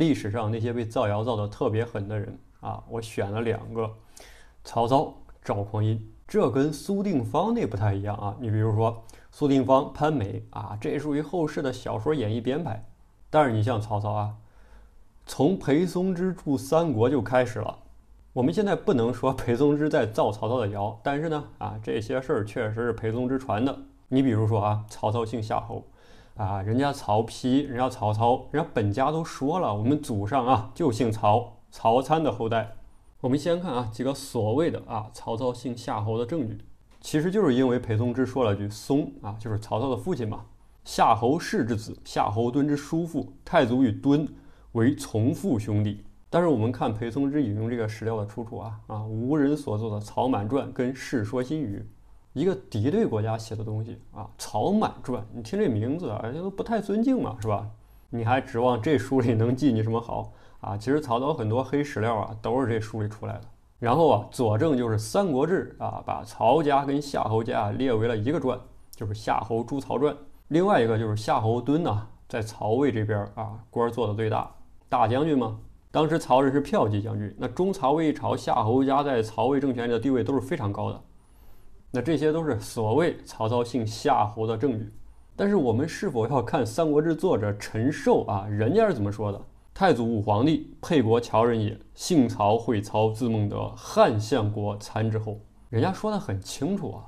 历史上那些被造谣造的特别狠的人啊，我选了两个：曹操、赵匡胤。这跟苏定方那不太一样啊。你比如说苏定方、潘美啊，这属于后世的小说演绎编排。但是你像曹操啊，从裴松之注《三国》就开始了。我们现在不能说裴松之在造曹操的谣，但是呢，啊，这些事儿确实是裴松之传的。你比如说啊，曹操姓夏侯。啊，人家曹丕，人家曹操，人家本家都说了，我们祖上啊就姓曹，曹参的后代。我们先看啊几个所谓的啊曹操姓夏侯的证据，其实就是因为裴松之说了句松啊，就是曹操的父亲嘛，夏侯氏之子，夏侯惇之叔父，太祖与惇为从父兄弟。但是我们看裴松之引用这个史料的出处啊啊，无人所作的《曹满传》跟《世说新语》。一个敌对国家写的东西啊，《曹满传》，你听这名字啊，人家都不太尊敬嘛，是吧？你还指望这书里能记你什么好啊？其实曹操很多黑史料啊，都是这书里出来的。然后啊，佐证就是《三国志》啊，把曹家跟夏侯家列为了一个传，就是《夏侯朱曹传》。另外一个就是夏侯惇呐，在曹魏这边啊，官做的最大，大将军嘛。当时曹仁是骠骑将军，那中曹魏朝夏侯家在曹魏政权里的地位都是非常高的。那这些都是所谓曹操姓夏侯的证据，但是我们是否要看《三国志》作者陈寿啊？人家是怎么说的？太祖武皇帝，沛国谯人也，姓曹，讳曹，字孟德，汉相国参之后。人家说的很清楚啊，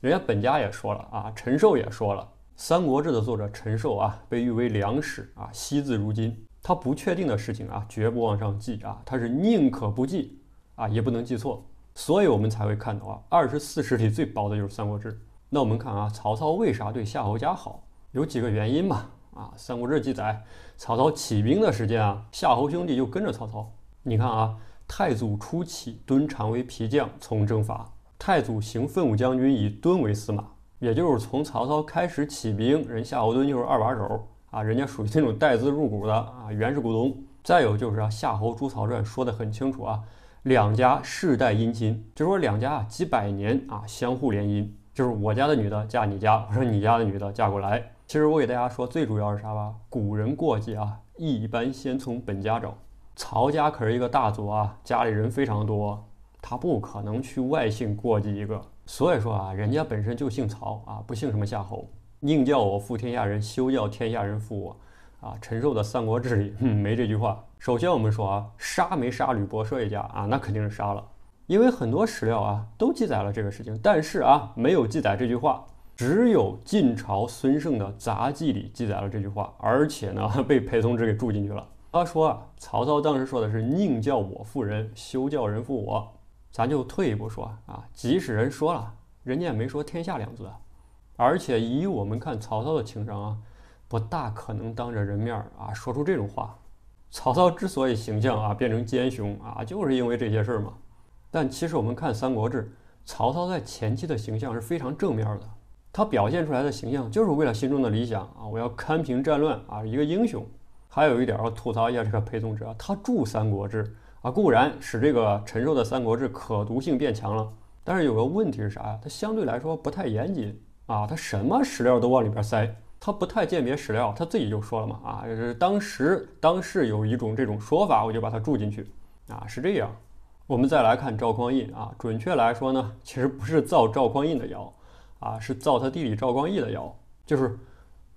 人家本家也说了啊，陈寿也说了，《三国志》的作者陈寿啊，被誉为良史啊，惜字如金。他不确定的事情啊，绝不往上记啊，他是宁可不记啊，也不能记错。所以我们才会看到啊，二十四史里最薄的就是《三国志》。那我们看啊，曹操为啥对夏侯家好？有几个原因嘛？啊，《三国志》记载，曹操起兵的时间啊，夏侯兄弟就跟着曹操。你看啊，太祖初起，敦常为裨将，从征伐。太祖行奋武将军，以敦为司马。也就是从曹操开始起兵，人夏侯惇就是二把手啊，人家属于那种带资入股的啊，原始股东。再有就是啊，《夏侯诛曹传》说的很清楚啊。两家世代姻亲，就说两家啊几百年啊相互联姻，就是我家的女的嫁你家，或 者你家的女的嫁过来。其实我给大家说，最主要是啥吧？古人过继啊，一般先从本家找。曹家可是一个大族啊，家里人非常多，他不可能去外姓过继一个。所以说啊，人家本身就姓曹啊，不姓什么夏侯。宁叫我负天下人，休叫天下人负我。啊，陈寿的《三国志》里 没这句话。首先，我们说啊，杀没杀吕伯奢一家啊？那肯定是杀了，因为很多史料啊都记载了这个事情。但是啊，没有记载这句话，只有晋朝孙胜的《杂记》里记载了这句话，而且呢 被裴松之给注进去了。他说曹操当时说的是“宁叫我负人，休叫人负我”。咱就退一步说啊，即使人说了，人家也没说“天下”两字。而且以我们看曹操的情商啊。不大可能当着人面儿啊说出这种话。曹操之所以形象啊变成奸雄啊，就是因为这些事儿嘛。但其实我们看《三国志》，曹操在前期的形象是非常正面的，他表现出来的形象就是为了心中的理想啊，我要堪平战乱啊，一个英雄。还有一点要吐槽一下这个裴松之啊，他助《三国志》啊，固然使这个陈寿的《三国志》可读性变强了，但是有个问题是啥呀？他相对来说不太严谨啊，他什么史料都往里边塞。他不太鉴别史料，他自己就说了嘛，啊，就是当时当时有一种这种说法，我就把它注进去，啊，是这样。我们再来看赵匡胤，啊，准确来说呢，其实不是造赵匡胤的谣，啊，是造他弟弟赵光义的谣，就是，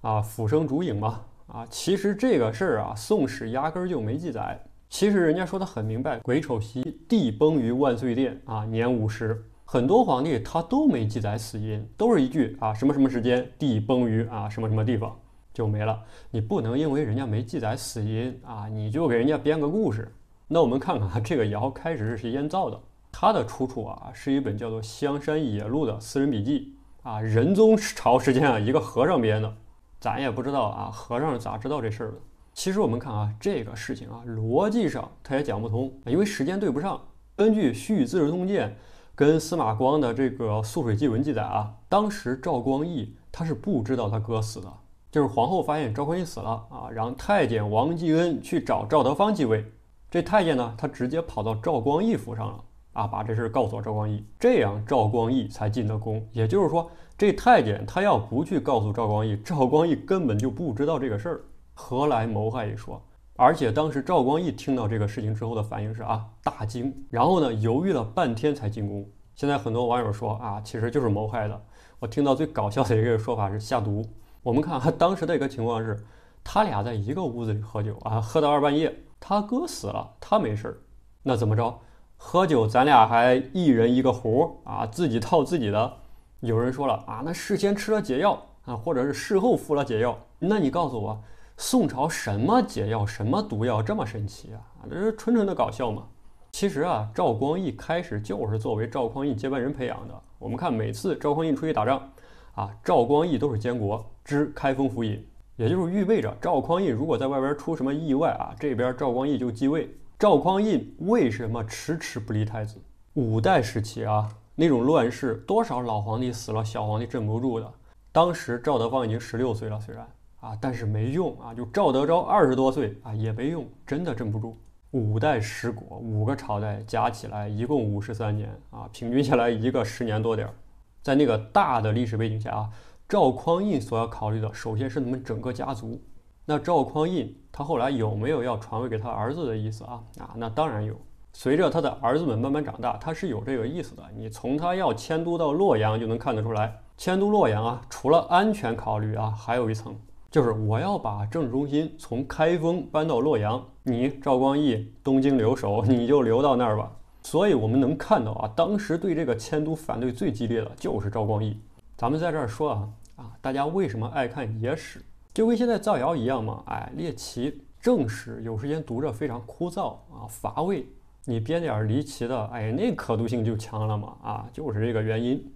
啊，俯生烛影嘛，啊，其实这个事儿啊，宋史压根儿就没记载，其实人家说的很明白，癸丑夕，地崩于万岁殿，啊，年五十。很多皇帝他都没记载死因，都是一句啊什么什么时间，地崩于啊什么什么地方就没了。你不能因为人家没记载死因啊，你就给人家编个故事。那我们看看啊，这个尧开始是谁造的？他的出处啊，是一本叫做《香山野录》的私人笔记啊。仁宗朝时间啊，一个和尚编的，咱也不知道啊，和尚是咋知道这事儿的？其实我们看啊，这个事情啊，逻辑上他也讲不通，因为时间对不上。根据《续资治通鉴》。跟司马光的这个《涑水记文》记载啊，当时赵光义他是不知道他哥死的，就是皇后发现赵光义死了啊，然后太监王继恩去找赵德芳继位，这太监呢，他直接跑到赵光义府上了啊，把这事告诉赵光义，这样赵光义才进的宫。也就是说，这太监他要不去告诉赵光义，赵光义根本就不知道这个事儿，何来谋害一说？而且当时赵光义听到这个事情之后的反应是啊大惊，然后呢犹豫了半天才进宫。现在很多网友说啊其实就是谋害的，我听到最搞笑的一个说法是下毒。我们看当时的一个情况是，他俩在一个屋子里喝酒啊，喝到二半夜，他哥死了，他没事儿，那怎么着？喝酒咱俩还一人一个壶啊，自己套自己的。有人说了啊，那事先吃了解药啊，或者是事后服了解药，那你告诉我？宋朝什么解药，什么毒药这么神奇啊？这是纯纯的搞笑嘛？其实啊，赵光义开始就是作为赵匡胤接班人培养的。我们看每次赵匡胤出去打仗，啊，赵光义都是监国、知开封府尹，也就是预备着赵匡胤如果在外边出什么意外啊，这边赵光义就继位。赵匡胤为什么迟迟不立太子？五代时期啊，那种乱世，多少老皇帝死了，小皇帝镇不住的。当时赵德芳已经十六岁了，虽然。啊，但是没用啊！就赵德昭二十多岁啊，也没用，真的镇不住。五代十国五个朝代加起来一共五十三年啊，平均下来一个十年多点儿。在那个大的历史背景下啊，赵匡胤所要考虑的首先是你们整个家族。那赵匡胤他后来有没有要传位给他儿子的意思啊？啊，那当然有。随着他的儿子们慢慢长大，他是有这个意思的。你从他要迁都到洛阳就能看得出来。迁都洛阳啊，除了安全考虑啊，还有一层。就是我要把政治中心从开封搬到洛阳，你赵光义东京留守，你就留到那儿吧。所以，我们能看到啊，当时对这个迁都反对最激烈的就是赵光义。咱们在这儿说啊啊，大家为什么爱看野史？就跟现在造谣一样嘛。哎，猎奇正史有时间读着非常枯燥啊乏味，你编点离奇的，哎，那可读性就强了嘛。啊，就是这个原因。